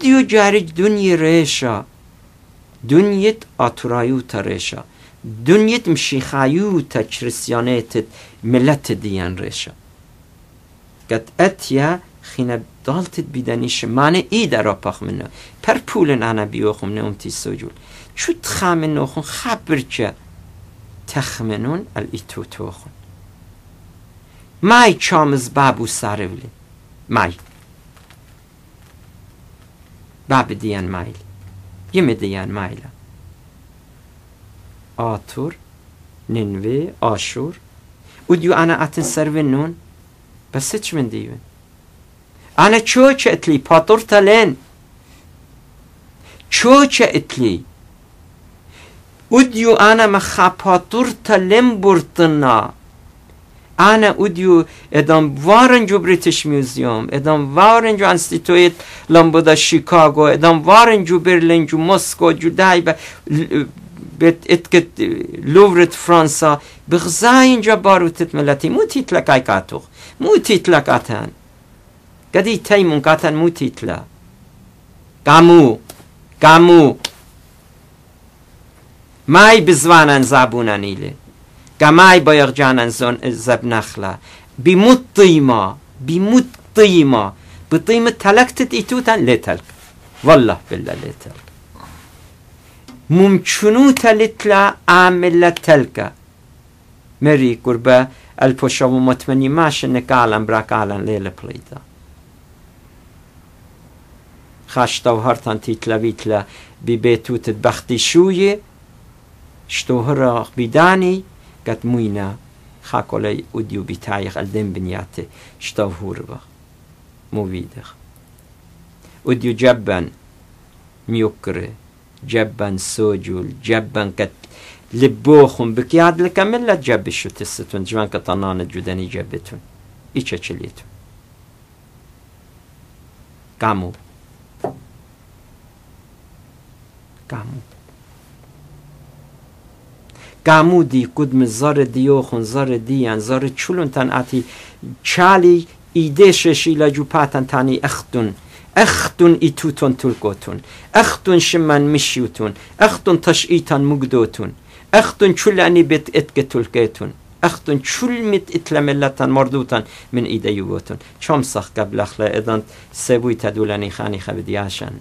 دیو جاریج دنی ریشا دنیت ریشا تا ریشا دنیت دنیت تا چرسیانیت ملت دیان ریشا قد اتیا خینا دالتت بدنیش معنی ای در آپاخ منو پر پول انا بیوخم نه امتی سجول چو تخامن نوخون خبر که تخمنون تو توخون مای چامز بابو سارولی مای Babediyen mail. Yemediyen mail. Atur, Ninve, Aşur. Udyu ana atın servin nun. Basıç mı diyün? Ana çoğuç etli, paturta talen, Çoğuç etli. Udyu ana meha paturta len burtına. انا اودیو ادام وارن جو بریتش میوزیوم ادام وارن جو انستیتویت لامبودا شیکاگو ادام وارن جو برلین جو مسکو جو دای اتکت لوورت فرانسا بغزا اینجا باروتت ملتی مو تیتلا ای کاتو مو تیتلا اتن. گدی تیمون کاتن مو تیتلا کامو، گامو مای بزوانن زبونن ایلی كماي بايغ جانن زب نخلا بموت طيما بموت طيما بطيمة تلكتت إتوتن لتلك والله بالله لتلك ممكنو تلتلا عامل تلك مري قربة البوشا ومتمني ماش عالم براك عالم ليلة بليدا خاشتو هرتان تيتلا بيتلا ببيتوت بختي شوية شتو شتوهرا بيداني قد موينا خاكولي وديو بتايخ الدين بنياتي شتاو هوربا موبيدخ وديو جبان ميوكري جبان سوجول جبان كت لبوخم بكياد لكمل لا جب شو تستون جوان كطنان الجدني جبتون إيشا تشليتون قاموا قاموا گامو دی کد مزار دیو دیان، دی چلون چولون تن چالی چالی ایده ششی لجو پاتن تانی اختون ایتوتون تلگوتون اختون شمن مشیوتون اختون ایتان مگدوتون اختون چلانی بیت اتگه تلگیتون اختون چل میت اتلملتان مردوتان من ایده یوگوتون چم سخ قبل اخلا ادان سبوی تدولانی خانی خبدیاشن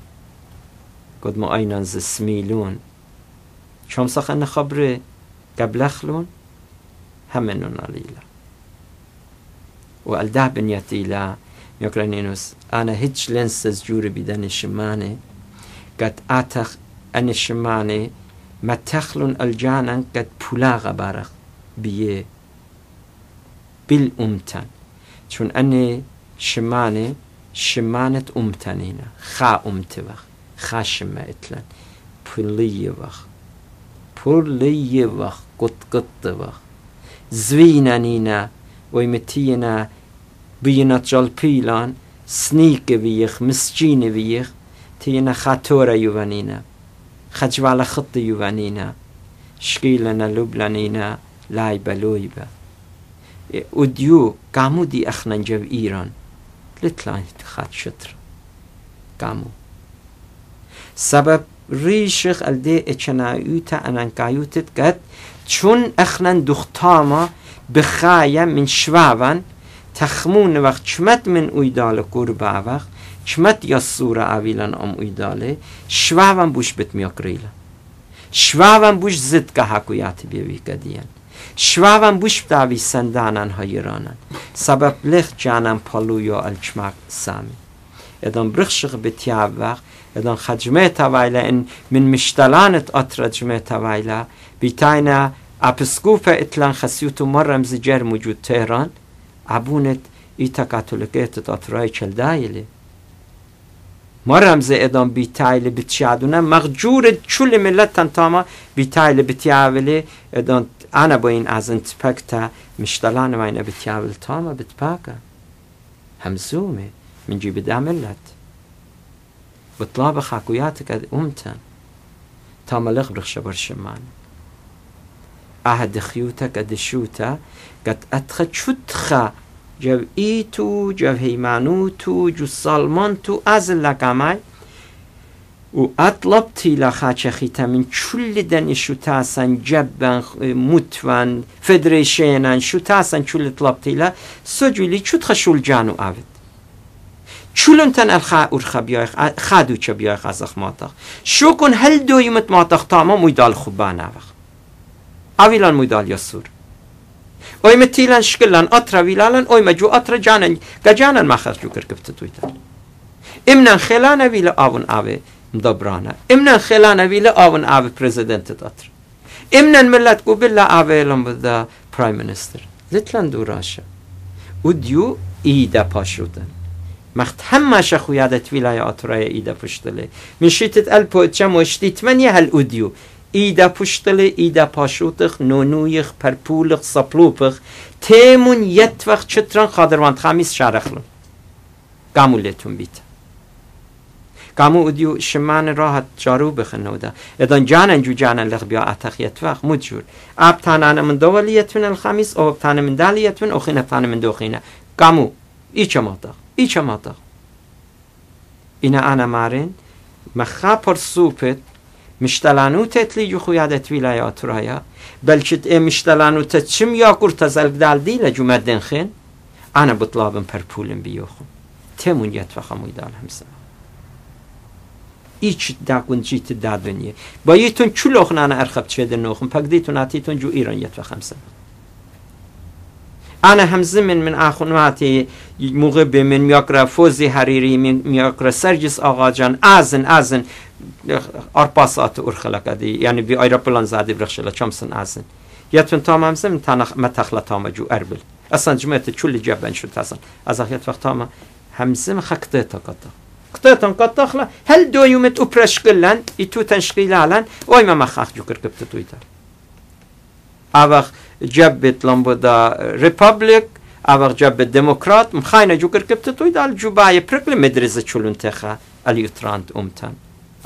قد ما اینان زسمیلون چم سخ انه خبره كبلخلون همنون عليلا والده بنيتيلا يوكرانينوس انا هيتش لنسز جوري بدن الشمانه قد اتخ ان الشمانه ما تخلون الجانا قد بلاغ بارخ بيه بالامتن چون ان شمانه شمانت امتنينا خا أمتوخ خا شما اتلن بولي وخ پر پرلیه وخ قط قط وقت زوینا نینا ویمتینا بینا جلپیلان سنیک ویخ مسجین ویخ تینا خطورا یوانینا خجوال خط يوانينا لای بلوی با او دیو کامو دی اخنان جو ايران لتلاين خات شطر کامو سبب rişik تا eçenayüte تا چون چون اخنن دختاما بخایا من شواون تخمون وقت چمت من اویدال قربا وقت چمت یا سورا اویلن ام اویداله شواون بوش بت میاکریلا ریلا بوش زد که حکویات بیوی کدیان شواوان بوش داوی سندانان های رانان سبب لخ جانن پلو یا الچمک سامی ادام برخشق تیاب وقت إذن خجمه تاويلا إن من مشتلانة أترجمه تاويلا بتاينا أبسكوفة إتلان خسيوتو مرة مزجر موجود تهران عبونت إيتا كاتوليكيت أتراي چلدايلي مرم زي ادم بيتايل بتشادونا مغجور كل ملت تاما بيتايل بتياولي ادم انا بوين از انتبكتا مشتلان وين بتياول تاما بتباكا همزومه من جيب دا ملت بطلاب خاكوياتك أد أمتن تاما لغبرخ شبر شمان أهد خيوتك أد شوتا قد أتخ شتخا جو إيتو جو هيمانوتو جو سالمانتو أزل لقاماي وأطلبت إلى خاتشخيتا من كل دن شتاسن جبا متوان فدريشينا شتاسن كل طلبت إلى سجولي شتخشول جانو أبد شلونتن الخا ورخا بياخ خادو تش بياخ ازخ ماتخ شو كن هل دو يمت ماتخ تاما ميدال خبانا وخ اويلان ميدال يسور اوي متيلان شكلان اترا ويلالان اوي مجو اترا جانن كجانن ما خرجو كركبت تويتر امنا خلانا ويلا اون اوي مدبرانا امنا خلانا ويلا اون اوي بريزيدنت اتر امنا ملت كو بلا اوي لم بدا برايم منستر لتلان دوراشا وديو ايدا باشوتن مخت همه شا خویاده تویلای آترای ایدا پشتلی میشیتت ال پوچه موشتیت من یه هل اودیو ایدا پشتله ایدا پاشوتخ نونویخ پرپولخ سپلوپخ تیمون یت وقت چطران خادروان خامیس شارخلون کامو بیت گامو کامو اودیو شمان راحت جارو بخنو دا ایدان جانن جو جانن لغ بیا اتخ یت وقت مجور اب تانان من دوالی یتون الخامیس او تانان من دالی او خینه تانان من دو خینه کامو ایچه مطاق Icha mata. Ina ana marin, macha por supit, mishtalanut li yuhuyadet vilaya aturaya, belchit e mishtalanut chim çim yakur tazel dal dile cümedden khin, ana butlabın per pulin bi yokum. Temun yet ve hamuydal hemsa. ایچ دقون جیت دادونیه با یه تون چو لخنان ارخب چه در نوخم پک دیتون اتیتون جو ایران یت و هم زمین من من أخواتي موقب من ميقرا فوزي حريري من ميقرا سرجس آغاجان أزن أزن أرباسات أرخلق دي يعني یعنی بي أيروبلان زادي برخشلا چمسن أزن يتون تام همزه من تنخ متخلا تام جو اربل اصلا جمعت كل جبن شو تاسن از أخيات وقت تام همزه خقته تقطع قطعتن قطخلا هل دو يومت اتو إتو تنشقيلالن وإما مخاخ جو كركبت تويتر авах ҷаббет ламбода репаблик авах ҷаббет демократ мхайна ҷукиркепте той дал ҷубае прикли медреза чулунтеха алиютранд умтан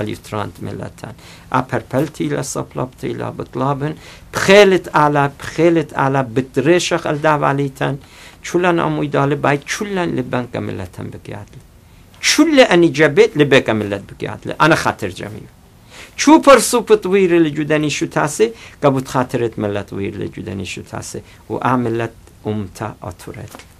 اليوترانت ملتان أبربل تيلا سبلاب تيلا بطلابن بخيلت على بخيلت على بترشخ الدعوة عليتان چولن أموي دالي باي چولن لبنك ملتان بقياتل چول أني جبت لبنك ملت بقياتل أنا خاطر جميل چو پر سوپت ویر لجودنی شو تاسه گبوت خاطرت ملت ویر لجودنی شو تاسه و اعملت امتا آتورت